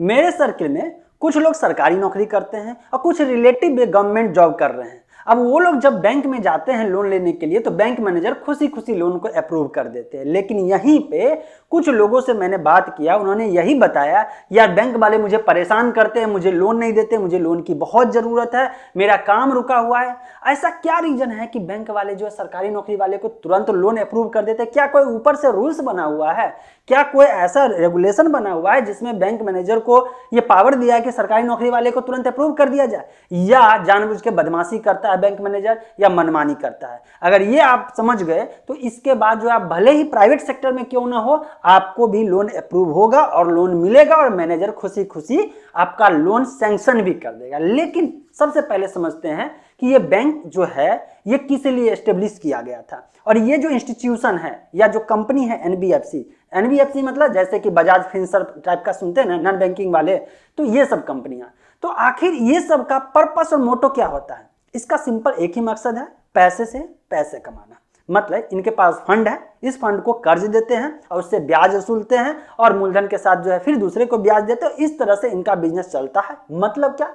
मेरे सर्किल में कुछ लोग सरकारी नौकरी करते हैं और कुछ रिलेटिव गवर्नमेंट जॉब कर रहे हैं अब वो लोग जब बैंक में जाते हैं लोन लेने के लिए तो बैंक मैनेजर खुशी खुशी लोन को अप्रूव कर देते हैं लेकिन यहीं पे कुछ लोगों से मैंने बात किया उन्होंने यही बताया यार बैंक वाले मुझे परेशान करते हैं मुझे लोन नहीं देते मुझे लोन की बहुत ज़रूरत है मेरा काम रुका हुआ है ऐसा क्या रीज़न है कि बैंक वाले जो है सरकारी नौकरी वाले को तुरंत लोन अप्रूव कर देते हैं क्या कोई ऊपर से रूल्स बना हुआ है क्या कोई ऐसा रेगुलेशन बना हुआ है जिसमें बैंक मैनेजर को ये पावर दिया है कि सरकारी नौकरी वाले को तुरंत अप्रूव कर दिया जाए या जानबूझ के बदमाशी करता है है बैंक मैनेजर या मनमानी करता है अगर ये आप समझ गए तो इसके बाद जो आप भले ही प्राइवेट सेक्टर में क्यों ना हो आपको भी लोन अप्रूव होगा और लोन मिलेगा और मैनेजर खुशी खुशी आपका लोन सेंक्शन भी कर देगा लेकिन सबसे पहले समझते हैं कि ये बैंक जो है ये किस लिए एस्टेब्लिश किया गया था और ये जो इंस्टीट्यूशन है या जो कंपनी है एनबीएफसी एनबीएफसी मतलब जैसे कि बजाज फिंसर टाइप का सुनते हैं ना नॉन बैंकिंग वाले तो ये सब कंपनियां तो आखिर ये सब का पर्पस और मोटो क्या होता है इसका सिंपल एक ही मकसद है पैसे से पैसे कमाना मतलब इनके पास फंड है इस फंड को कर्ज देते हैं और उससे ब्याज वसूलते हैं और मूलधन के साथ जो है फिर दूसरे को ब्याज देते हैं इस तरह से इनका बिजनेस चलता है मतलब क्या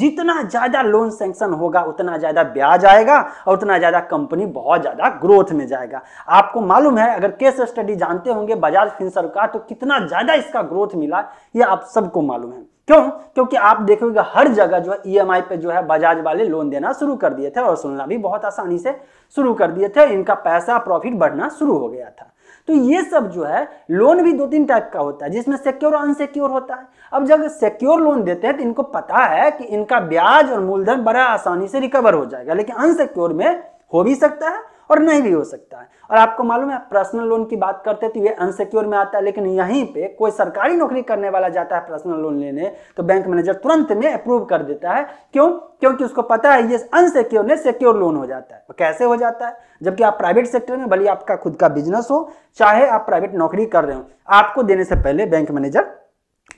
जितना ज़्यादा लोन सेंक्शन होगा उतना ज़्यादा ब्याज आएगा और उतना ज़्यादा कंपनी बहुत ज़्यादा ग्रोथ में जाएगा आपको मालूम है अगर केस स्टडी जानते होंगे बजाज फिंसर का तो कितना ज़्यादा इसका ग्रोथ मिला यह आप सबको मालूम है क्यों क्योंकि आप देखोगे हर जगह जो है ई e पे जो है बजाज वाले लोन देना शुरू कर दिए थे और सुनना भी बहुत आसानी से शुरू कर दिए थे इनका पैसा प्रॉफिट बढ़ना शुरू हो गया था तो ये सब जो है लोन भी दो तीन टाइप का होता है जिसमें सिक्योर और अनसिक्योर होता है अब जब सिक्योर लोन देते हैं तो इनको पता है कि इनका ब्याज और मूलधन बड़ा आसानी से रिकवर हो जाएगा लेकिन अनसिक्योर में हो भी सकता है और नहीं भी हो सकता है और आपको मालूम है पर्सनल लोन की बात करते तो ये अनसिक्योर में आता है लेकिन यहीं पे कोई सरकारी नौकरी करने वाला जाता है पर्सनल लोन लेने तो बैंक मैनेजर तुरंत में अप्रूव कर देता है क्यों क्योंकि उसको पता है ये अनसिक्योर ने सिक्योर लोन हो जाता है कैसे हो जाता है जबकि आप प्राइवेट सेक्टर में भले आपका खुद का बिजनेस हो चाहे आप प्राइवेट नौकरी कर रहे हो आपको देने से पहले बैंक मैनेजर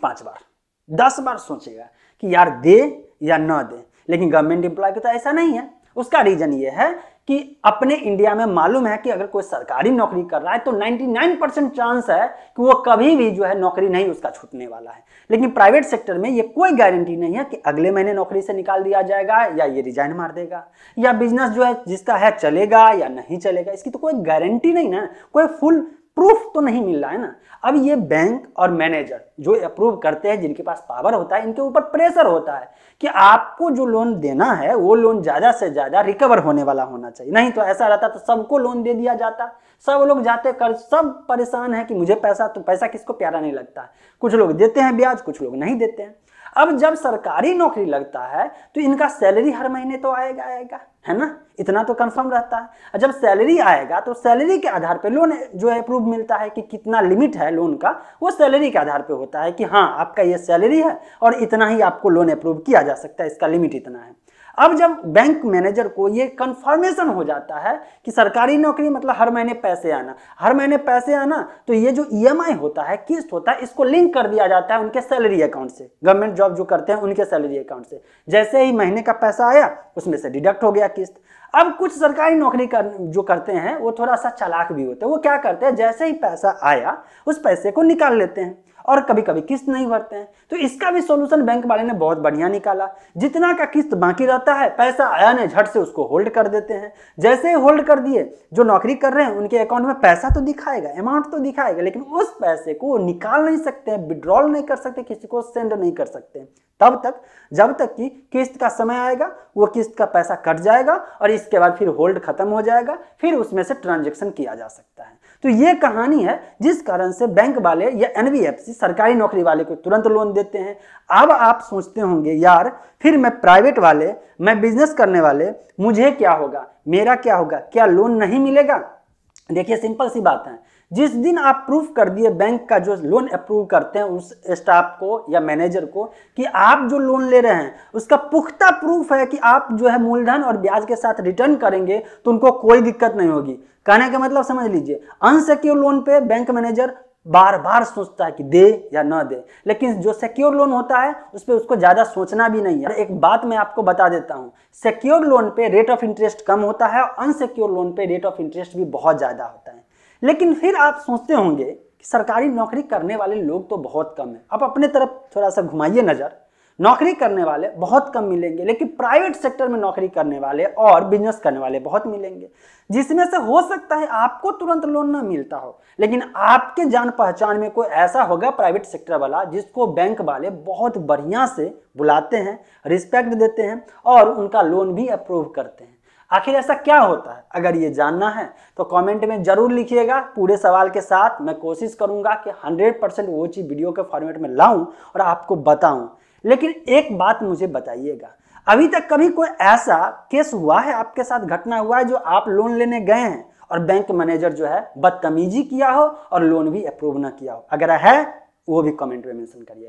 पांच बार दस बार सोचेगा कि यार दे या ना दे लेकिन गवर्नमेंट एम्प्लॉय के तो ऐसा नहीं है उसका रीजन ये है कि अपने इंडिया में मालूम है कि अगर कोई सरकारी नौकरी कर रहा है तो 99 परसेंट चांस है कि वो कभी भी जो है नौकरी नहीं उसका छूटने वाला है लेकिन प्राइवेट सेक्टर में ये कोई गारंटी नहीं है कि अगले महीने नौकरी से निकाल दिया जाएगा या ये रिजाइन मार देगा या बिजनेस जो है जिसका है चलेगा या नहीं चलेगा इसकी तो कोई गारंटी नहीं ना कोई फुल प्रूफ तो नहीं मिल रहा है ना अब ये बैंक और मैनेजर जो अप्रूव करते हैं जिनके पास पावर होता है इनके ऊपर प्रेशर होता है कि आपको जो लोन देना है वो लोन ज़्यादा से ज़्यादा रिकवर होने वाला होना चाहिए नहीं तो ऐसा रहता तो सबको लोन दे दिया जाता सब लोग जाते कर सब परेशान है कि मुझे पैसा तो पैसा किसको प्यारा नहीं लगता कुछ लोग देते हैं ब्याज कुछ लोग नहीं देते हैं अब जब सरकारी नौकरी लगता है तो इनका सैलरी हर महीने तो आएगा आएगा है ना इतना तो कंफर्म रहता है जब सैलरी आएगा तो सैलरी के आधार पे लोन जो है अप्रूव मिलता है कि कितना लिमिट है लोन का वो सैलरी के आधार पे होता है कि हाँ आपका ये सैलरी है और इतना ही आपको लोन अप्रूव किया जा सकता है इसका लिमिट इतना है अब जब बैंक मैनेजर को ये कंफर्मेशन हो जाता है कि सरकारी नौकरी मतलब हर महीने पैसे आना हर महीने पैसे आना तो ये जो ईएमआई e होता है किस्त होता है इसको लिंक कर दिया जाता है उनके सैलरी अकाउंट से गवर्नमेंट जॉब जो करते हैं उनके सैलरी अकाउंट से जैसे ही महीने का पैसा आया उसमें से डिडक्ट हो गया किस्त अब कुछ सरकारी नौकरी कर, जो करते हैं वो थोड़ा सा चालाक भी होते हैं वो क्या करते हैं जैसे ही पैसा आया उस पैसे को निकाल लेते हैं और कभी कभी किस्त नहीं भरते हैं तो इसका भी सोल्यूशन बैंक वाले ने बहुत बढ़िया निकाला जितना का किस्त बाकी रहता है पैसा आया नहीं झट से उसको होल्ड कर देते हैं जैसे ही होल्ड कर दिए जो नौकरी कर रहे हैं उनके अकाउंट में पैसा तो दिखाएगा अमाउंट तो दिखाएगा लेकिन उस पैसे को निकाल नहीं सकते हैं विड्रॉल नहीं कर सकते किसी को सेंड नहीं कर सकते तब तक जब तक कि किस्त का समय आएगा वो किस्त का पैसा कट जाएगा और इसके बाद फिर होल्ड खत्म हो जाएगा फिर उसमें से ट्रांजेक्शन किया जा सकता है तो ये कहानी है जिस कारण से बैंक वाले या एन सरकारी नौकरी वाले को तुरंत लोन देते हैं अब आप सोचते होंगे यार फिर मैं प्राइवेट वाले मैं बिजनेस करने वाले मुझे क्या होगा मेरा क्या होगा क्या लोन नहीं मिलेगा देखिए सिंपल सी बात है जिस दिन आप प्रूफ कर दिए बैंक का जो लोन अप्रूव करते हैं उस स्टाफ को या मैनेजर को कि आप जो लोन ले रहे हैं उसका पुख्ता प्रूफ है कि आप जो है मूलधन और ब्याज के साथ रिटर्न करेंगे तो उनको कोई दिक्कत नहीं होगी कहने का मतलब समझ लीजिए अनसेक्योर लोन पे बैंक मैनेजर बार बार सोचता है कि दे या ना दे लेकिन जो सिक्योर लोन होता है उस पर उसको ज़्यादा सोचना भी नहीं है एक बात मैं आपको बता देता हूँ सिक्योर लोन पे रेट ऑफ इंटरेस्ट कम होता है और अनसिक्योर लोन पे रेट ऑफ इंटरेस्ट भी बहुत ज़्यादा होता है लेकिन फिर आप सोचते होंगे कि सरकारी नौकरी करने वाले लोग तो बहुत कम है आप अपने तरफ थोड़ा सा घुमाइए नज़र नौकरी करने वाले बहुत कम मिलेंगे लेकिन प्राइवेट सेक्टर में नौकरी करने वाले और बिजनेस करने वाले बहुत मिलेंगे जिसमें से हो सकता है आपको तुरंत लोन ना मिलता हो लेकिन आपके जान पहचान में कोई ऐसा होगा प्राइवेट सेक्टर वाला जिसको बैंक वाले बहुत बढ़िया से बुलाते हैं रिस्पेक्ट देते हैं और उनका लोन भी अप्रूव करते हैं आखिर ऐसा क्या होता है अगर ये जानना है तो कमेंट में जरूर लिखिएगा पूरे सवाल के साथ मैं कोशिश करूंगा कि 100 परसेंट वो चीज़ वीडियो के फॉर्मेट में लाऊं और आपको बताऊं लेकिन एक बात मुझे बताइएगा अभी तक कभी कोई ऐसा केस हुआ है आपके साथ घटना हुआ है जो आप लोन लेने गए हैं और बैंक मैनेजर जो है बदतमीजी किया हो और लोन भी अप्रूव ना किया हो अगर है वो भी कॉमेंट में मैंशन करिएगा